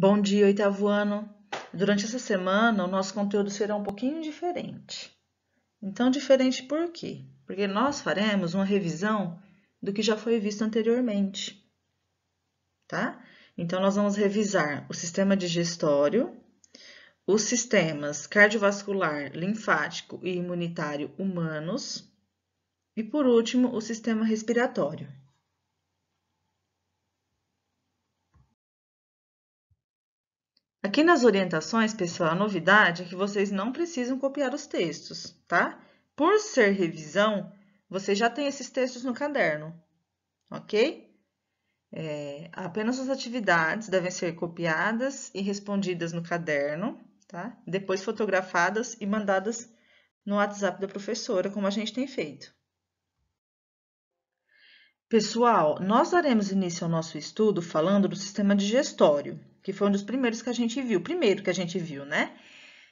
Bom dia, oitavo ano. Durante essa semana, o nosso conteúdo será um pouquinho diferente. Então, diferente por quê? Porque nós faremos uma revisão do que já foi visto anteriormente, tá? Então, nós vamos revisar o sistema digestório, os sistemas cardiovascular, linfático e imunitário humanos e, por último, o sistema respiratório. Aqui nas orientações, pessoal, a novidade é que vocês não precisam copiar os textos, tá? Por ser revisão, você já tem esses textos no caderno, ok? É, apenas as atividades devem ser copiadas e respondidas no caderno, tá? Depois fotografadas e mandadas no WhatsApp da professora, como a gente tem feito. Pessoal, nós daremos início ao nosso estudo falando do sistema digestório que foi um dos primeiros que a gente viu, primeiro que a gente viu, né?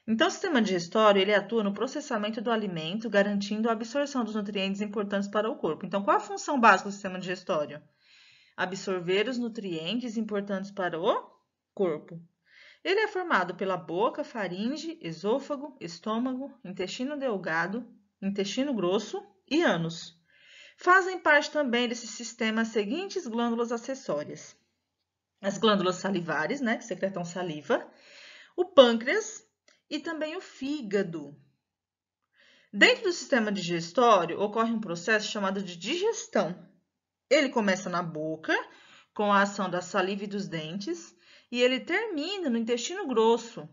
Então, o sistema digestório ele atua no processamento do alimento, garantindo a absorção dos nutrientes importantes para o corpo. Então, qual a função básica do sistema digestório? Absorver os nutrientes importantes para o corpo. Ele é formado pela boca, faringe, esôfago, estômago, intestino delgado, intestino grosso e ânus. Fazem parte também desse sistema as seguintes glândulas acessórias: as glândulas salivares, né, que secretam saliva, o pâncreas e também o fígado. Dentro do sistema digestório ocorre um processo chamado de digestão. Ele começa na boca, com a ação da saliva e dos dentes, e ele termina no intestino grosso,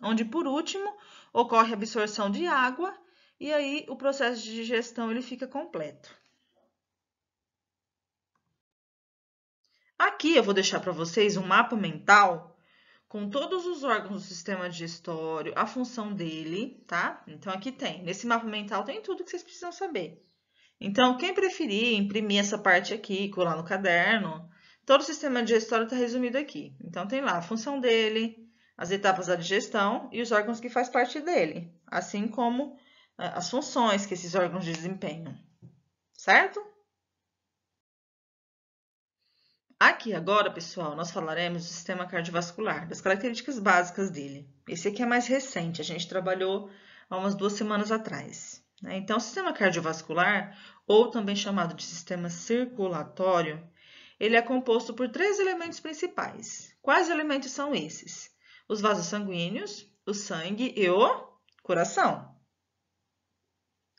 onde por último ocorre a absorção de água e aí o processo de digestão ele fica completo. Aqui eu vou deixar para vocês um mapa mental com todos os órgãos do sistema digestório, a função dele, tá? Então, aqui tem. Nesse mapa mental tem tudo que vocês precisam saber. Então, quem preferir imprimir essa parte aqui, colar no caderno, todo o sistema digestório está resumido aqui. Então, tem lá a função dele, as etapas da digestão e os órgãos que faz parte dele, assim como eh, as funções que esses órgãos desempenham, certo? Aqui agora, pessoal, nós falaremos do sistema cardiovascular, das características básicas dele. Esse aqui é mais recente, a gente trabalhou há umas duas semanas atrás. Né? Então, o sistema cardiovascular, ou também chamado de sistema circulatório, ele é composto por três elementos principais. Quais elementos são esses? Os vasos sanguíneos, o sangue e o coração.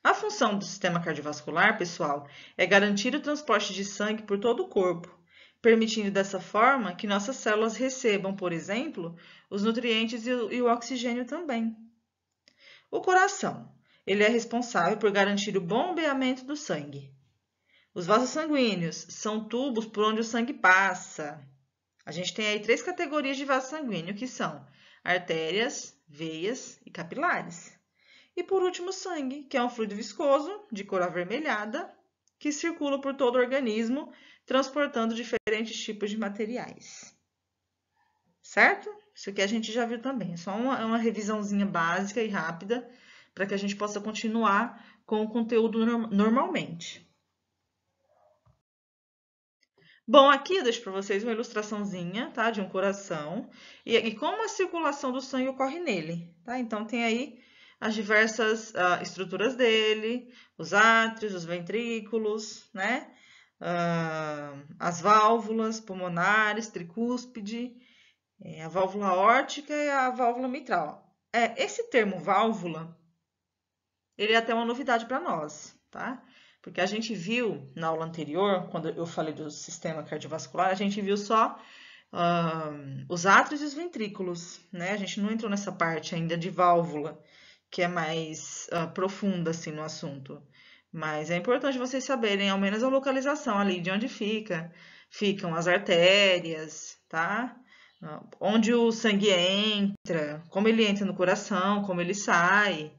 A função do sistema cardiovascular, pessoal, é garantir o transporte de sangue por todo o corpo, permitindo dessa forma que nossas células recebam, por exemplo, os nutrientes e o, oxigênio também. O coração. Ele é responsável por garantir o bombeamento do sangue. Os vasos sanguíneos são tubos por onde o sangue passa. A gente tem aí três categorias de vaso sanguíneo, que são artérias, veias e capilares. E por último, o sangue, que é um fluido viscoso, de cor avermelhada, que circula por todo o organismo, transportando diferentes tipos de materiais. Certo? Isso aqui a gente já viu também. É só uma, é uma revisãozinha básica e rápida para que a gente possa continuar com o conteúdo normalmente. Bom, aqui eu deixo para vocês uma ilustraçãozinha, tá? De um coração e, e, como a circulação do sangue ocorre nele, tá? Então, tem aí as diversas uh, estruturas dele, os átrios, os ventrículos, né? Ah, as válvulas pulmonares, tricúspide, é, a válvula órtica e a válvula mitral. É, esse termo válvula, ele é até uma novidade para nós, tá? Porque a gente viu na aula anterior, quando eu falei do sistema cardiovascular, a gente viu só uh, os átrios e os ventrículos, né? A gente não entrou nessa parte ainda de válvula, que é mais uh, profunda assim no assunto. Mas é importante vocês saberem, ao menos a localização ali de onde fica, ficam as artérias, tá? Onde o sangue entra, como ele entra no coração, como ele sai,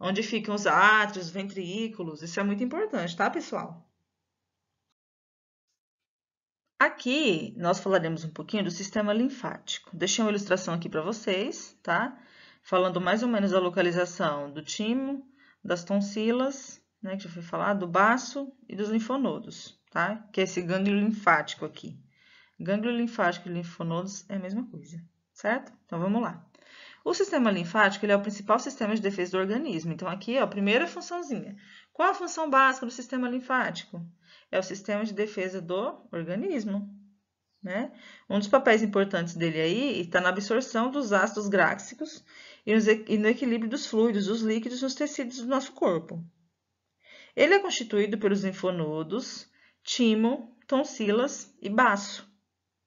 onde ficam os átrios, ventrículos, isso é muito importante, tá, pessoal? Aqui nós falaremos um pouquinho do sistema linfático. Deixei uma ilustração aqui para vocês, tá? Falando mais ou menos da localização do timo, das tonsilas, né, que já foi falado, do baço e dos linfonodos, tá? Que é esse gânglio linfático aqui. Gânglio linfático e linfonodos é a mesma coisa, certo? Então, vamos lá. O sistema linfático ele é o principal sistema de defesa do organismo. Então, aqui, é a primeira funçãozinha. Qual a função básica do sistema linfático? É o sistema de defesa do organismo. Né? Um dos papéis importantes dele aí está na absorção dos ácidos gráxicos e no equilíbrio dos fluidos, dos líquidos nos tecidos do nosso corpo. Ele é constituído pelos linfonodos, timo, tonsilas e baço.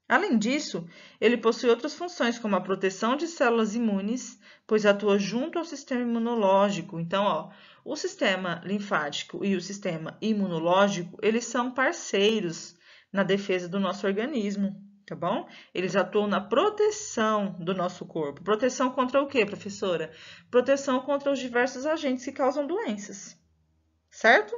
Além disso, ele possui outras funções, como a proteção de células imunes, pois atua junto ao sistema imunológico. Então, ó, o sistema linfático e o sistema imunológico, eles são parceiros na defesa do nosso organismo, tá bom? Eles atuam na proteção do nosso corpo. Proteção contra o quê, professora? Proteção contra os diversos agentes que causam doenças certo?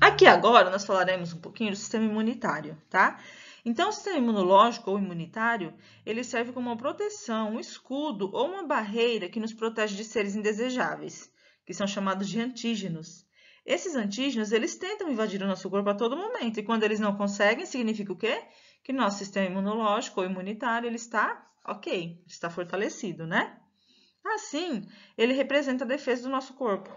Aqui agora nós falaremos um pouquinho do sistema imunitário, tá? Então, o sistema imunológico ou imunitário, ele serve como uma proteção, um escudo ou uma barreira que nos protege de seres indesejáveis, que são chamados de antígenos. Esses antígenos, eles tentam invadir o nosso corpo a todo momento, e quando eles não conseguem, significa o quê? Que nosso sistema imunológico ou imunitário, ele está Ok, está fortalecido, né? Assim, ele representa a defesa do nosso corpo.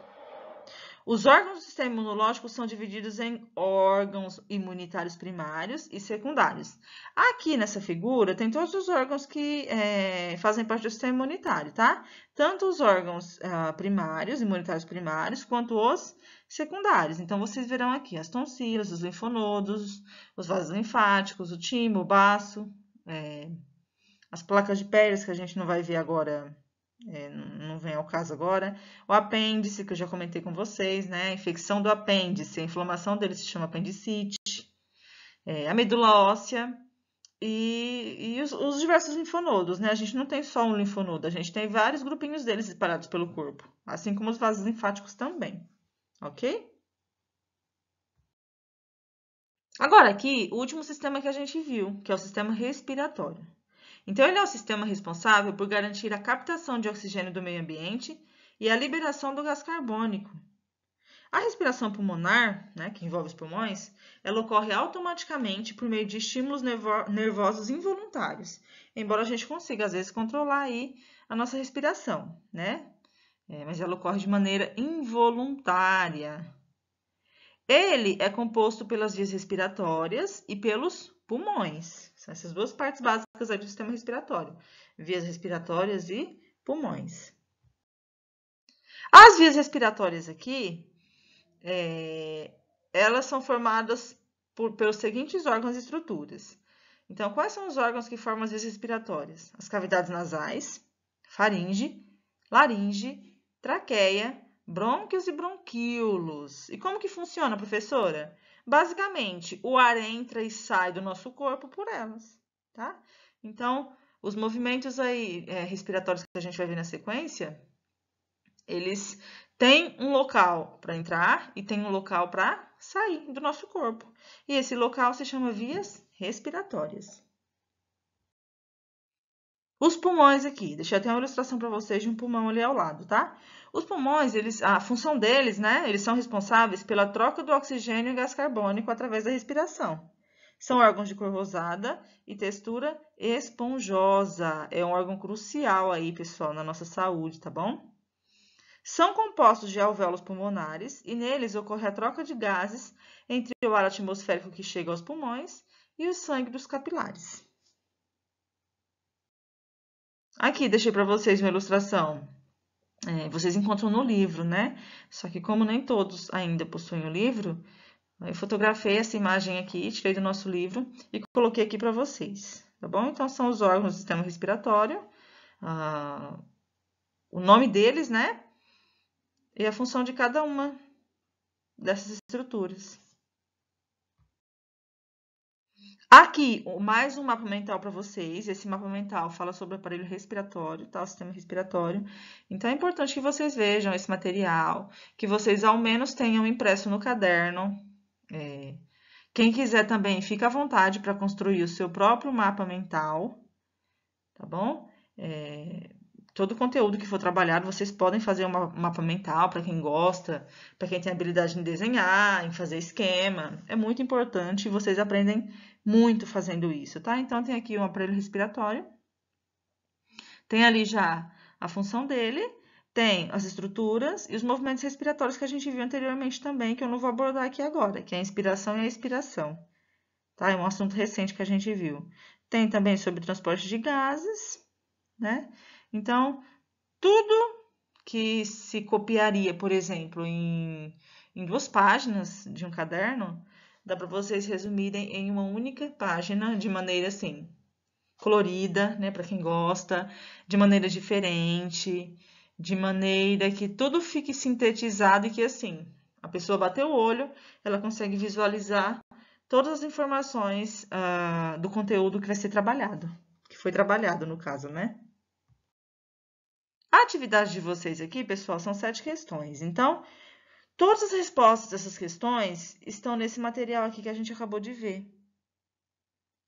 Os órgãos do sistema imunológico são divididos em órgãos imunitários primários e secundários. Aqui nessa figura tem todos os órgãos que é, fazem parte do sistema imunitário, tá? Tanto os órgãos ah, primários, imunitários primários, quanto os secundários. Então, vocês verão aqui as tonsilas, os linfonodos, os vasos linfáticos, o timo, o baço, é, as placas de Pérez, que a gente não vai ver agora, é, não vem ao caso agora. O apêndice, que eu já comentei com vocês, né? A infecção do apêndice, a inflamação dele se chama apendicite. É, a medula óssea, e, e os, os, diversos linfonodos, né? A gente não tem só um linfonodo, a gente tem vários grupinhos deles separados pelo corpo, assim como os vasos linfáticos também, ok? Agora, aqui, o último sistema que a gente viu, que é o sistema respiratório. Então, ele é o sistema responsável por garantir a captação de oxigênio do meio ambiente e a liberação do gás carbônico. A respiração pulmonar, né, que envolve os pulmões, ela ocorre automaticamente por meio de estímulos nervosos involuntários, embora a gente consiga, às vezes, controlar aí a nossa respiração, né? É, mas ela ocorre de maneira involuntária. Ele é composto pelas vias respiratórias e pelos pulmões. São essas duas partes básicas do sistema respiratório: vias respiratórias e pulmões. As vias respiratórias aqui, é, elas são formadas por, pelos seguintes órgãos e estruturas. Então, quais são os órgãos que formam as vias respiratórias? As cavidades nasais, faringe, laringe, traqueia, brônquios e bronquíolos. E como que funciona, professora? Basicamente, o ar entra e sai do nosso corpo por elas, tá? Então, os movimentos aí é, respiratórios que a gente vai ver na sequência, eles têm um local para entrar e tem um local para sair do nosso corpo. E esse local se chama vias respiratórias. Os pulmões aqui, eu até uma ilustração para vocês de um pulmão ali ao lado, tá? Os pulmões, eles, a função deles, né? Eles são responsáveis pela troca do oxigênio e gás carbônico através da respiração. São órgãos de cor rosada e textura esponjosa. É um órgão crucial aí, pessoal, na nossa saúde, tá bom? São compostos de alvéolos pulmonares e neles ocorre a troca de gases entre o ar atmosférico que chega aos pulmões e o sangue dos capilares. Aqui, deixei para vocês uma ilustração. É, vocês encontram no livro, né? Só que como nem todos ainda possuem o livro, eu fotografei essa imagem aqui, tirei do nosso livro e coloquei aqui para vocês, tá bom? Então, são os órgãos do sistema respiratório, o nome deles, né? E a função de cada uma dessas estruturas. Aqui, mais um mapa mental para vocês. Esse mapa mental fala sobre o aparelho respiratório, tá? O sistema respiratório. Então, é importante que vocês vejam esse material, que vocês ao menos tenham impresso no caderno. É... Quem quiser também, fica à vontade para construir o seu próprio mapa mental, tá bom? É todo o conteúdo que for trabalhado, vocês podem fazer um mapa mental para quem gosta, para quem tem habilidade em desenhar, em fazer esquema. É muito importante e vocês aprendem muito fazendo isso, tá? Então, tem aqui um aparelho respiratório. Tem ali já a função dele, tem as estruturas e os movimentos respiratórios que a gente viu anteriormente também, que eu não vou abordar aqui agora, que é a inspiração e a expiração. Tá? É um assunto recente que a gente viu. Tem também sobre transporte de gases, né? Então, tudo que se copiaria, por exemplo, em, em duas páginas de um caderno, dá para vocês resumirem em uma única página de maneira assim, colorida, né, para quem gosta, de maneira diferente, de maneira que tudo fique sintetizado e que assim, a pessoa bateu o olho, ela consegue visualizar todas as informações uh, do conteúdo que vai ser trabalhado, que foi trabalhado no caso, né? A atividade de vocês aqui, pessoal, são sete questões. Então, todas as respostas dessas questões estão nesse material aqui que a gente acabou de ver.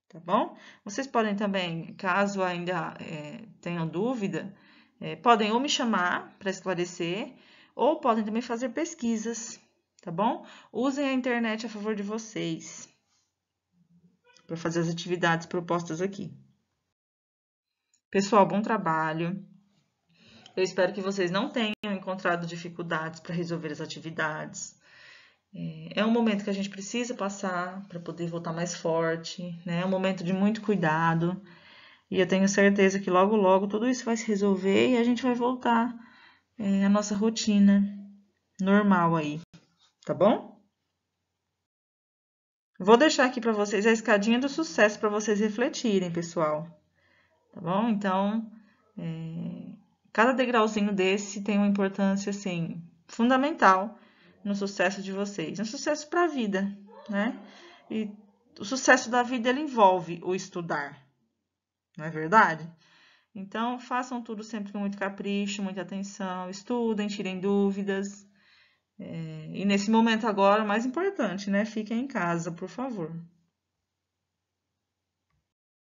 Tá bom? Vocês podem também, caso ainda é, tenham dúvida, é, podem ou me chamar para esclarecer, ou podem também fazer pesquisas, tá bom? Usem a internet a favor de vocês para fazer as atividades propostas aqui. Pessoal, bom trabalho. Eu espero que vocês não tenham encontrado dificuldades para resolver as atividades. É, é um momento que a gente precisa passar para poder voltar mais forte, né? É um momento de muito cuidado. E eu tenho certeza que logo, logo tudo isso vai se resolver e a gente vai voltar é, à nossa rotina normal aí, tá bom? Vou deixar aqui para vocês a escadinha do sucesso para vocês refletirem, pessoal. Tá bom? Então, é, Cada degrauzinho desse tem uma importância assim fundamental no sucesso de vocês, no sucesso para a vida, né? E o sucesso da vida ele envolve o estudar, não é verdade? Então, façam tudo sempre com muito capricho, muita atenção, estudem, tirem dúvidas. É, e nesse momento agora, o mais importante, né? Fiquem em casa, por favor.